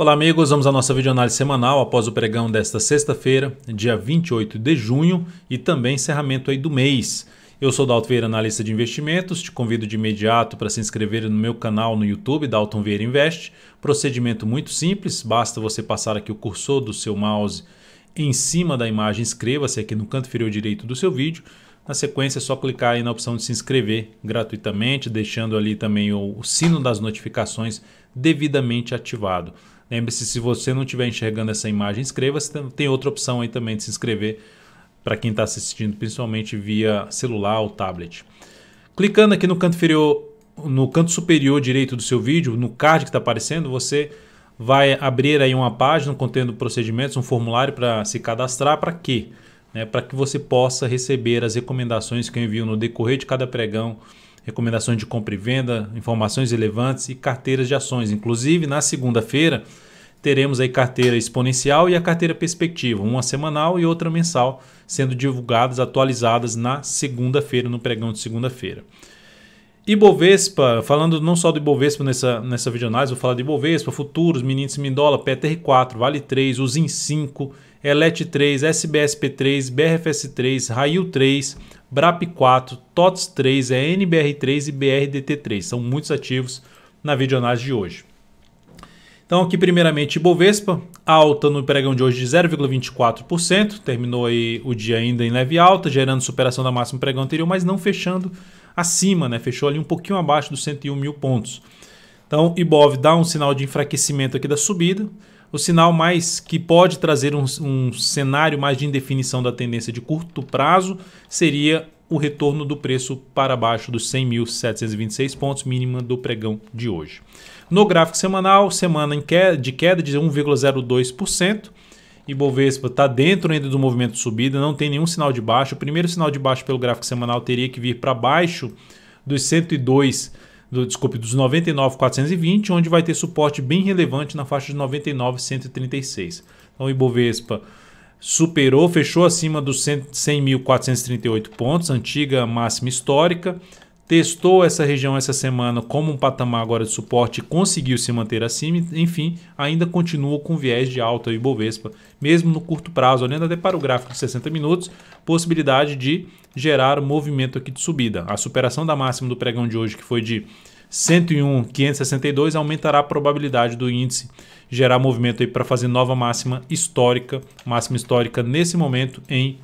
Olá, amigos. Vamos à nossa videoanálise semanal após o pregão desta sexta-feira, dia 28 de junho, e também encerramento aí do mês. Eu sou Dalton Vieira, analista de investimentos. Te convido de imediato para se inscrever no meu canal no YouTube, Dalton Vieira Invest. Procedimento muito simples, basta você passar aqui o cursor do seu mouse em cima da imagem, inscreva-se aqui no canto inferior direito do seu vídeo. Na sequência, é só clicar aí na opção de se inscrever gratuitamente, deixando ali também o sino das notificações devidamente ativado. Lembre-se, se você não estiver enxergando essa imagem, inscreva-se. Tem outra opção aí também de se inscrever para quem está assistindo, principalmente via celular ou tablet. Clicando aqui no canto inferior, no canto superior direito do seu vídeo, no card que está aparecendo, você vai abrir aí uma página contendo procedimentos, um formulário para se cadastrar. Para quê? Né, para que você possa receber as recomendações que eu envio no decorrer de cada pregão recomendações de compra e venda, informações relevantes e carteiras de ações. Inclusive, na segunda-feira, teremos aí carteira exponencial e a carteira perspectiva, uma semanal e outra mensal, sendo divulgadas, atualizadas na segunda-feira, no pregão de segunda-feira. Ibovespa, falando não só do Ibovespa nessa, nessa videoanálise, vou falar de Ibovespa, futuros, Meninos Mindola, PTR4, Vale 3, Usim 5, ELET3, SBSP3, BRFS3, RAIL3, BRAP4, TOTS3, ENBR3 e BRDT3. São muitos ativos na videoanálise de hoje. Então aqui primeiramente Ibovespa, alta no pregão de hoje de 0,24%, terminou aí o dia ainda em leve alta, gerando superação da máxima pregão anterior, mas não fechando acima, né? Fechou ali um pouquinho abaixo dos 101 mil pontos. Então Ibov dá um sinal de enfraquecimento aqui da subida, o sinal mais que pode trazer um, um, cenário mais de indefinição da tendência de curto prazo seria o retorno do preço para baixo dos 100.726 pontos, mínima do pregão de hoje. No gráfico semanal, semana queda, de queda de 1,02%. e Bovespa está dentro ainda do movimento de subida, não tem nenhum sinal de baixo. O primeiro sinal de baixo pelo gráfico semanal teria que vir para baixo dos 102 do, desculpe, dos 99,420, onde vai ter suporte bem relevante na faixa de 99,136. Então o Ibovespa superou, fechou acima dos 100.438 pontos, antiga máxima histórica, testou essa região essa semana como um patamar agora de suporte, conseguiu se manter acima, enfim, ainda continua com viés de alta e Bovespa, mesmo no curto prazo, olhando até para o gráfico de 60 minutos, possibilidade de gerar movimento aqui de subida. A superação da máxima do pregão de hoje, que foi de 101,562 aumentará a probabilidade do índice gerar movimento aí para fazer nova máxima histórica, máxima histórica nesse momento em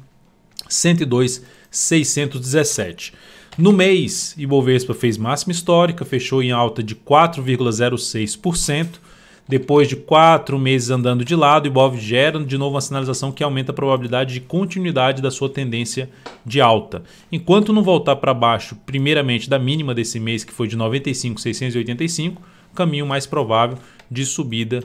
102,617. No mês, Ibovespa fez máxima histórica, fechou em alta de 4,06%. Depois de quatro meses andando de lado, o gera de novo uma sinalização que aumenta a probabilidade de continuidade da sua tendência de alta. Enquanto não voltar para baixo, primeiramente da mínima desse mês, que foi de 95,685, caminho mais provável de subida.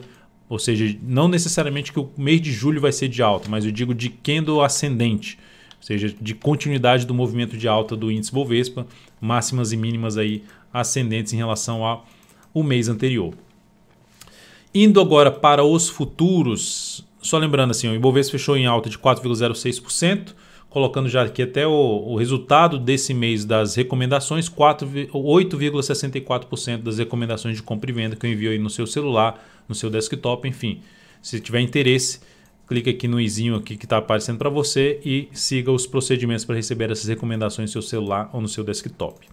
Ou seja, não necessariamente que o mês de julho vai ser de alta, mas eu digo de candle ascendente ou seja, de continuidade do movimento de alta do índice Bovespa, máximas e mínimas aí ascendentes em relação ao mês anterior. Indo agora para os futuros, só lembrando assim, o Ibovespa fechou em alta de 4,06%, colocando já aqui até o, o resultado desse mês das recomendações, 8,64% das recomendações de compra e venda que eu envio aí no seu celular, no seu desktop, enfim. Se tiver interesse, clique aqui no izinho aqui que está aparecendo para você e siga os procedimentos para receber essas recomendações no seu celular ou no seu desktop.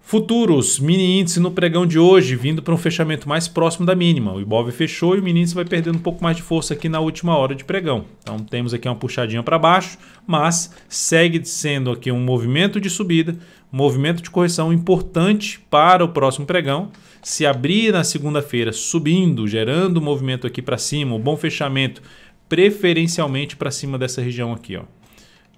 Futuros, mini índice no pregão de hoje, vindo para um fechamento mais próximo da mínima. O Ibov fechou e o mini índice vai perdendo um pouco mais de força aqui na última hora de pregão. Então temos aqui uma puxadinha para baixo, mas segue sendo aqui um movimento de subida, movimento de correção importante para o próximo pregão. Se abrir na segunda-feira subindo, gerando movimento aqui para cima, um bom fechamento, preferencialmente para cima dessa região aqui, ó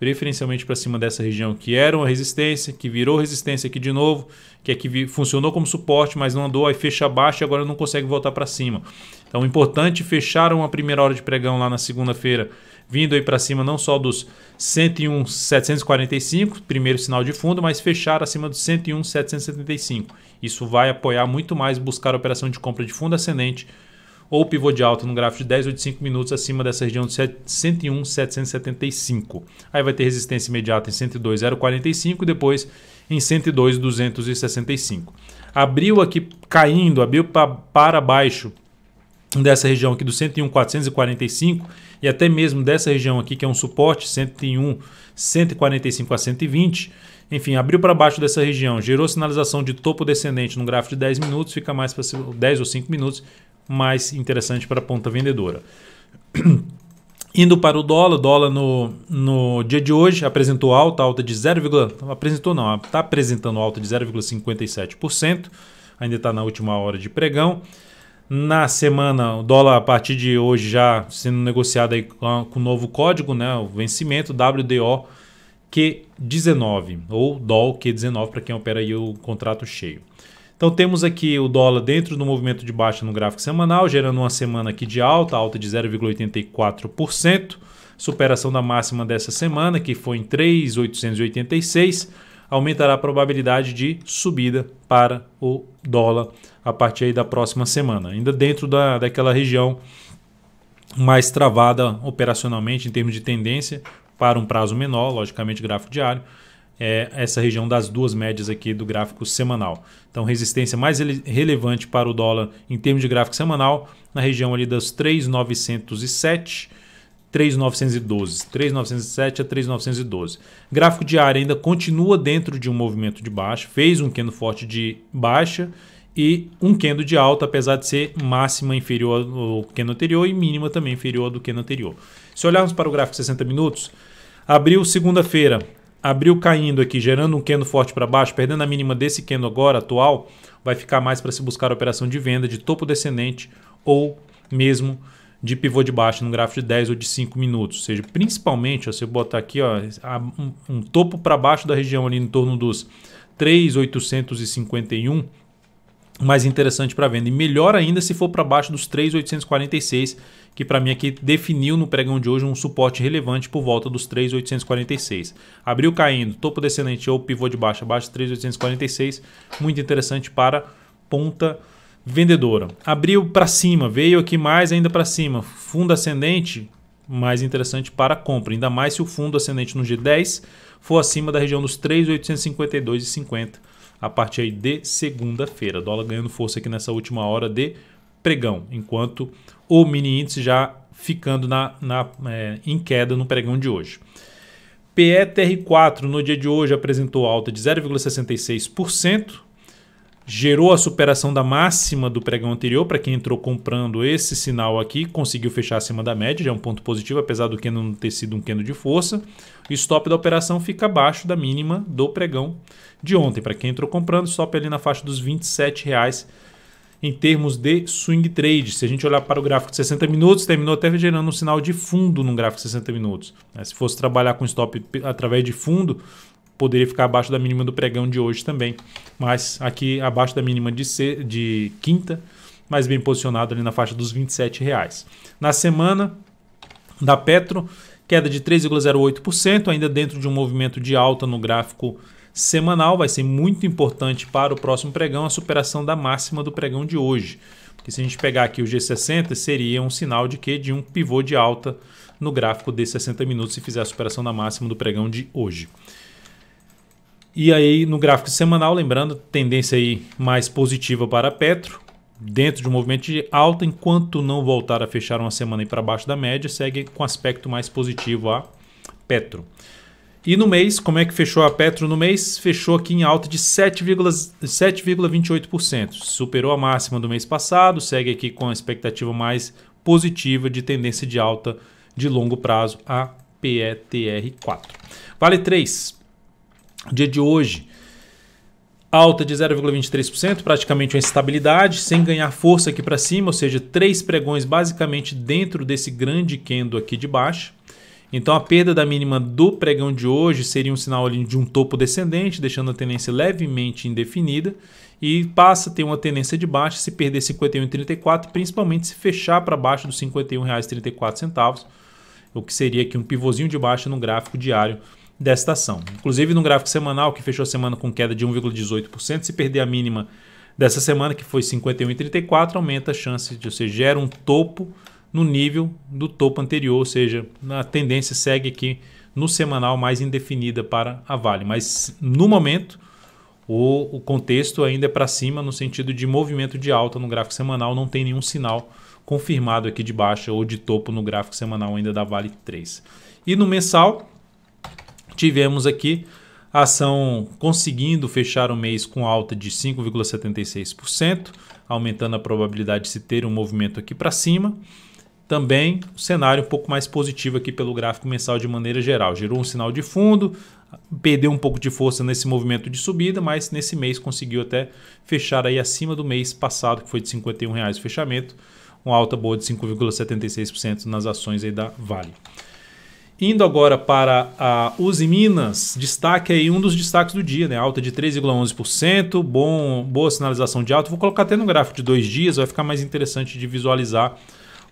preferencialmente para cima dessa região que era uma resistência, que virou resistência aqui de novo, que é que funcionou como suporte, mas não andou, aí fecha abaixo e agora não consegue voltar para cima. Então, importante fechar uma primeira hora de pregão lá na segunda-feira, vindo aí para cima não só dos 101,745, primeiro sinal de fundo, mas fechar acima dos 101,775. Isso vai apoiar muito mais buscar a operação de compra de fundo ascendente ou pivô de alta no gráfico de 10 ou de 5 minutos acima dessa região de 101,775. Aí vai ter resistência imediata em 102,045 e depois em 102,265. Abriu aqui caindo, abriu pra, para baixo dessa região aqui do 101,445 e até mesmo dessa região aqui que é um suporte 101, 145 a 120. Enfim, abriu para baixo dessa região, gerou sinalização de topo descendente no gráfico de 10 minutos, fica mais para 10 ou 5 minutos, mais interessante para a ponta vendedora. Indo para o dólar, dólar no, no dia de hoje apresentou alta, alta de 0, apresentou não, está apresentando alta de 0,57%, ainda está na última hora de pregão. Na semana, o dólar a partir de hoje já sendo negociado aí com, com o novo código, né, o vencimento WDO Q19 ou DOL Q19 para quem opera aí o contrato cheio. Então temos aqui o dólar dentro do movimento de baixa no gráfico semanal, gerando uma semana aqui de alta, alta de 0,84%, superação da máxima dessa semana, que foi em 3,886, aumentará a probabilidade de subida para o dólar a partir aí da próxima semana, ainda dentro da, daquela região mais travada operacionalmente em termos de tendência para um prazo menor, logicamente gráfico diário, é essa região das duas médias aqui do gráfico semanal. Então, resistência mais rele relevante para o dólar em termos de gráfico semanal, na região ali das 3,907 3,912. 3,907 a 3,912. Gráfico diário ainda continua dentro de um movimento de baixa, fez um candle forte de baixa e um candle de alta, apesar de ser máxima inferior ao candle anterior e mínima também inferior ao do candle anterior. Se olharmos para o gráfico 60 minutos, abriu segunda-feira abriu caindo aqui, gerando um candle forte para baixo, perdendo a mínima desse candle agora atual, vai ficar mais para se buscar a operação de venda de topo descendente ou mesmo de pivô de baixo no gráfico de 10 ou de 5 minutos. Ou seja, principalmente, ó, se eu botar aqui ó, um, um topo para baixo da região ali em torno dos 3,851, mais interessante para venda. E melhor ainda se for para baixo dos 3,846, que para mim aqui definiu no pregão de hoje um suporte relevante por volta dos 3,846. Abriu caindo, topo descendente ou pivô de baixa, abaixo 3,846, muito interessante para ponta vendedora. Abriu para cima, veio aqui mais ainda para cima, fundo ascendente, mais interessante para compra, ainda mais se o fundo ascendente no G10 for acima da região dos 3,852,50 a partir de segunda-feira. Dólar ganhando força aqui nessa última hora de pregão, enquanto o mini índice já ficando na, na é, em queda no pregão de hoje. PETR4 no dia de hoje apresentou alta de 0,66%, gerou a superação da máxima do pregão anterior. Para quem entrou comprando esse sinal aqui, conseguiu fechar acima da média, já é um ponto positivo, apesar do candle não ter sido um candle de força. O stop da operação fica abaixo da mínima do pregão de ontem. Para quem entrou comprando, stop é ali na faixa dos R$ 27,00 em termos de swing trade. Se a gente olhar para o gráfico de 60 minutos, terminou até gerando um sinal de fundo no gráfico de 60 minutos. Né, se fosse trabalhar com stop através de fundo, poderia ficar abaixo da mínima do pregão de hoje também. Mas aqui abaixo da mínima de, c de quinta, mas bem posicionado ali na faixa dos R$ 27,00. Na semana da Petro, queda de 3,08%, ainda dentro de um movimento de alta no gráfico semanal. Vai ser muito importante para o próximo pregão a superação da máxima do pregão de hoje. Porque se a gente pegar aqui o G60, seria um sinal de que de um pivô de alta no gráfico de 60 minutos se fizer a superação da máxima do pregão de hoje. E aí no gráfico semanal, lembrando, tendência aí mais positiva para Petro, dentro de um movimento de alta, enquanto não voltar a fechar uma semana para baixo da média, segue com aspecto mais positivo a Petro. E no mês, como é que fechou a Petro no mês? Fechou aqui em alta de 7,28%. Superou a máxima do mês passado, segue aqui com a expectativa mais positiva de tendência de alta de longo prazo, a PETR4. Vale 3. Dia de hoje, alta de 0,23%, praticamente uma estabilidade, sem ganhar força aqui para cima, ou seja, três pregões basicamente dentro desse grande kendo aqui de baixo. Então a perda da mínima do pregão de hoje seria um sinal de um topo descendente, deixando a tendência levemente indefinida e passa a ter uma tendência de baixa se perder 51,34, principalmente se fechar para baixo dos R$ 51,34, o que seria aqui um pivôzinho de baixa no gráfico diário desta ação. Inclusive no gráfico semanal, que fechou a semana com queda de 1,18%, se perder a mínima dessa semana, que foi 51,34, aumenta a chance de você gera um topo no nível do topo anterior, ou seja, a tendência segue aqui no semanal mais indefinida para a Vale. Mas no momento, o, o contexto ainda é para cima no sentido de movimento de alta no gráfico semanal, não tem nenhum sinal confirmado aqui de baixa ou de topo no gráfico semanal ainda da Vale 3. E no mensal, tivemos aqui a ação conseguindo fechar o mês com alta de 5,76%, aumentando a probabilidade de se ter um movimento aqui para cima. Também um cenário um pouco mais positivo aqui pelo gráfico mensal de maneira geral. Gerou um sinal de fundo, perdeu um pouco de força nesse movimento de subida, mas nesse mês conseguiu até fechar aí acima do mês passado, que foi de R$ 51,00 o fechamento, uma alta boa de 5,76% nas ações aí da Vale. Indo agora para a Uzi Minas, destaque aí um dos destaques do dia, né? Alta de 3,11%, bom, boa sinalização de alta. Vou colocar até no gráfico de dois dias, vai ficar mais interessante de visualizar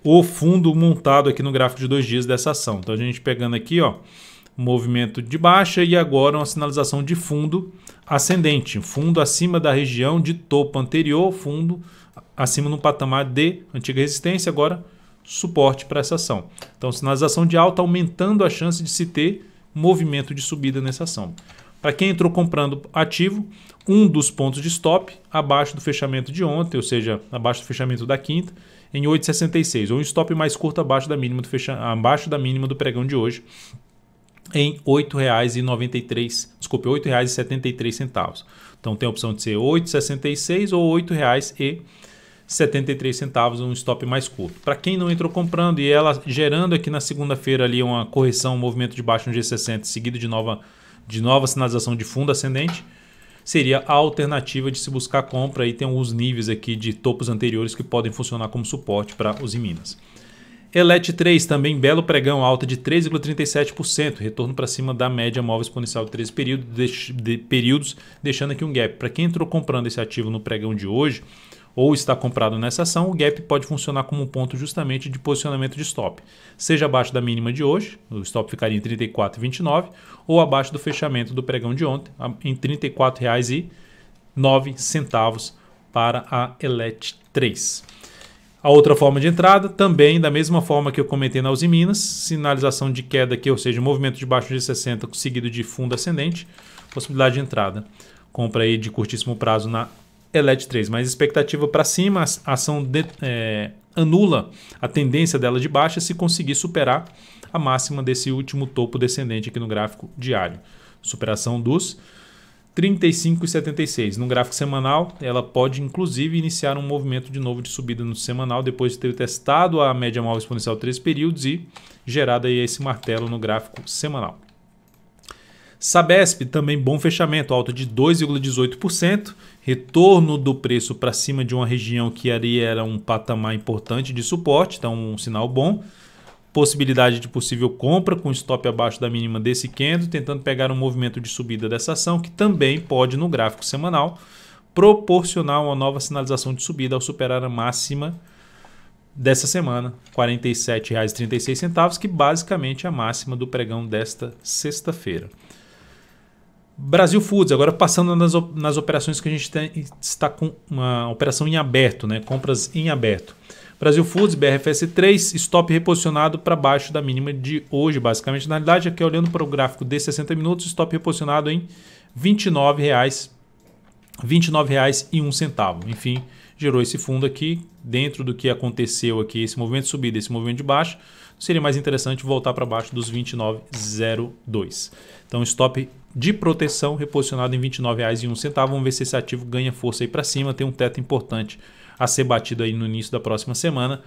o fundo montado aqui no gráfico de dois dias dessa ação. Então a gente pegando aqui, ó, movimento de baixa e agora uma sinalização de fundo ascendente, fundo acima da região de topo anterior, fundo acima no patamar de antiga resistência, agora suporte para essa ação. Então sinalização de alta aumentando a chance de se ter movimento de subida nessa ação. Para quem entrou comprando ativo, um dos pontos de stop abaixo do fechamento de ontem, ou seja, abaixo do fechamento da quinta, em 8,66, ou um stop mais curto abaixo da mínima do, fecha... abaixo da mínima do pregão de hoje em R$ 8,93, desculpe, R$ 8,73. Então tem a opção de ser R$ 8,66 ou R$ 8,73, um stop mais curto. Para quem não entrou comprando e ela gerando aqui na segunda-feira ali uma correção, um movimento de baixo no G60, seguido de nova de nova sinalização de fundo ascendente, seria a alternativa de se buscar compra e tem alguns níveis aqui de topos anteriores que podem funcionar como suporte para os em Minas. Elet 3 também belo pregão, alta de 3,37%, retorno para cima da média móvel exponencial de 13 períodos deixando aqui um gap. Para quem entrou comprando esse ativo no pregão de hoje, ou está comprado nessa ação, o gap pode funcionar como um ponto justamente de posicionamento de stop, seja abaixo da mínima de hoje, o stop ficaria em R$ 34,29, ou abaixo do fechamento do pregão de ontem, em R$ 34,09 para a ELET 3. A outra forma de entrada, também da mesma forma que eu comentei na Uzi Minas, sinalização de queda aqui, ou seja, movimento de baixo de 60 seguido de fundo ascendente, possibilidade de entrada. Compra aí de curtíssimo prazo na é ELED 3, mas expectativa para cima, a ação de, é, anula a tendência dela de baixa se conseguir superar a máxima desse último topo descendente aqui no gráfico diário. Superação dos 35,76. No gráfico semanal, ela pode inclusive iniciar um movimento de novo de subida no semanal depois de ter testado a média móvel exponencial três períodos e gerado aí esse martelo no gráfico semanal. Sabesp também bom fechamento, alta de 2,18%, retorno do preço para cima de uma região que ali era um patamar importante de suporte, então um sinal bom. Possibilidade de possível compra com stop abaixo da mínima desse candle, tentando pegar um movimento de subida dessa ação que também pode no gráfico semanal proporcionar uma nova sinalização de subida ao superar a máxima dessa semana, R$ 47,36, que basicamente é a máxima do pregão desta sexta-feira. Brasil Foods, agora passando nas, nas operações que a gente tem, está com uma operação em aberto, né? compras em aberto. Brasil Foods, BRFS3, stop reposicionado para baixo da mínima de hoje, basicamente. Na realidade, aqui olhando para o gráfico de 60 minutos, stop reposicionado em R$ 29,00. R$ 29,01. Enfim, gerou esse fundo aqui. Dentro do que aconteceu aqui, esse movimento de subida, esse movimento de baixo, seria mais interessante voltar para baixo dos 29,02. Então, stop de proteção reposicionado em R$ 29,01. Vamos ver se esse ativo ganha força aí para cima. Tem um teto importante a ser batido aí no início da próxima semana,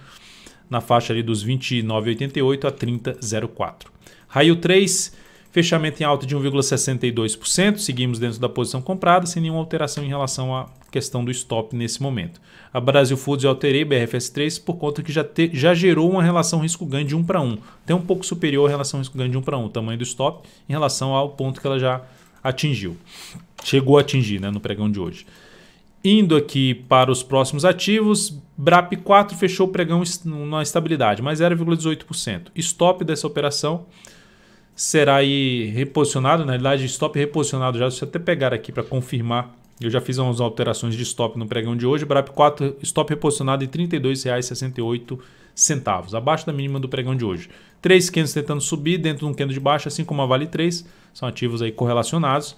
na faixa ali dos 29,88 a 30,04. Raio 3 Fechamento em alta de 1,62%, seguimos dentro da posição comprada, sem nenhuma alteração em relação à questão do stop nesse momento. A Brasil Foods eu alterei BRFS3 por conta que já, te, já gerou uma relação risco-ganho de 1 para 1, até um pouco superior à relação risco-ganho de 1 para 1, o tamanho do stop em relação ao ponto que ela já atingiu. Chegou a atingir né, no pregão de hoje. Indo aqui para os próximos ativos, BRAP4 fechou o pregão na estabilidade, mais 0,18%. Stop dessa operação será aí reposicionado, na né? realidade stop reposicionado já, deixa eu até pegar aqui para confirmar. Eu já fiz algumas alterações de stop no pregão de hoje, Brap 4 stop reposicionado em R$ 32,68 centavos, abaixo da mínima do pregão de hoje. Três quenos tentando subir dentro de um queno de baixa, assim como a Vale 3, são ativos aí correlacionados.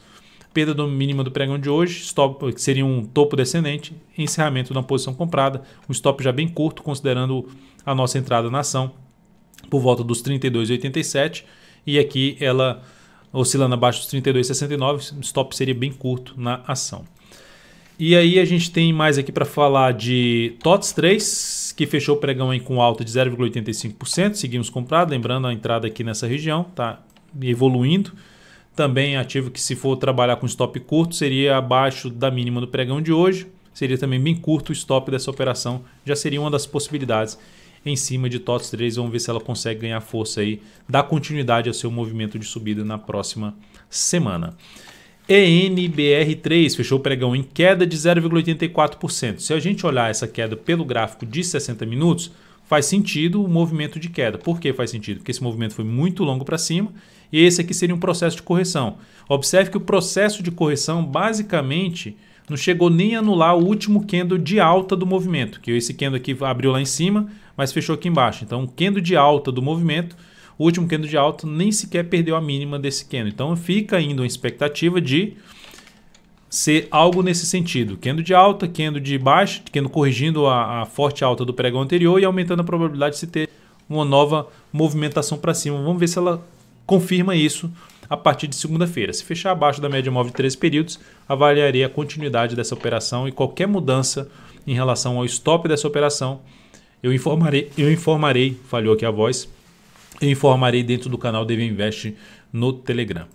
Perda do mínima do pregão de hoje, stop que seria um topo descendente, encerramento da posição comprada, um stop já bem curto considerando a nossa entrada na ação por volta dos 32,87 e aqui ela oscilando abaixo dos 32,69, stop seria bem curto na ação. E aí a gente tem mais aqui para falar de TOTS 3, que fechou o pregão aí com alta de 0,85%, seguimos comprado, lembrando a entrada aqui nessa região, tá evoluindo. Também ativo que se for trabalhar com stop curto seria abaixo da mínima do pregão de hoje, seria também bem curto o stop dessa operação, já seria uma das possibilidades em cima de TOTS 3. Vamos ver se ela consegue ganhar força aí, dar continuidade ao seu movimento de subida na próxima semana. ENBR3 fechou o pregão em queda de 0,84%. Se a gente olhar essa queda pelo gráfico de 60 minutos, faz sentido o movimento de queda. Por que faz sentido? Porque esse movimento foi muito longo para cima e esse aqui seria um processo de correção. Observe que o processo de correção basicamente não chegou nem a anular o último candle de alta do movimento, que esse candle aqui abriu lá em cima, mas fechou aqui embaixo. Então, um candle de alta do movimento, o último candle de alta nem sequer perdeu a mínima desse candle. Então, fica ainda uma expectativa de ser algo nesse sentido. Candle de alta, candle de baixa, candle corrigindo a, a forte alta do pregão anterior e aumentando a probabilidade de se ter uma nova movimentação para cima. Vamos ver se ela confirma isso a partir de segunda-feira. Se fechar abaixo da média móvel de 13 períodos, avaliaria a continuidade dessa operação e qualquer mudança em relação ao stop dessa operação eu informarei, eu informarei, falhou aqui a voz, eu informarei dentro do canal DV Invest no Telegram.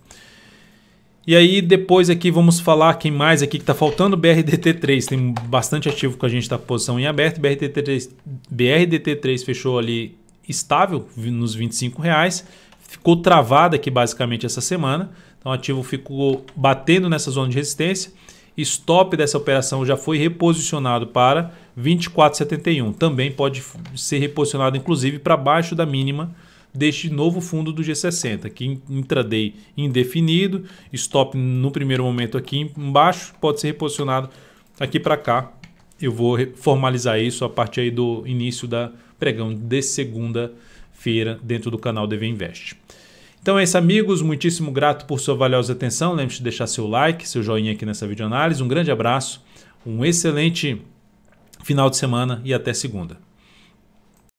E aí depois aqui vamos falar quem mais aqui que está faltando, BRDT3, tem bastante ativo que a gente está posição em aberto, BRDT3, BRDT3 fechou ali estável nos 25 reais, ficou travada aqui basicamente essa semana, então o ativo ficou batendo nessa zona de resistência stop dessa operação já foi reposicionado para 24,71. Também pode ser reposicionado, inclusive, para baixo da mínima deste novo fundo do G60, que intraday indefinido, stop no primeiro momento aqui embaixo, pode ser reposicionado aqui para cá. Eu vou formalizar isso a partir do início da pregão de segunda-feira dentro do canal DV Invest. Então é isso, amigos. Muitíssimo grato por sua valiosa atenção. Lembre-se de deixar seu like, seu joinha aqui nessa videoanálise. Um grande abraço, um excelente final de semana e até segunda.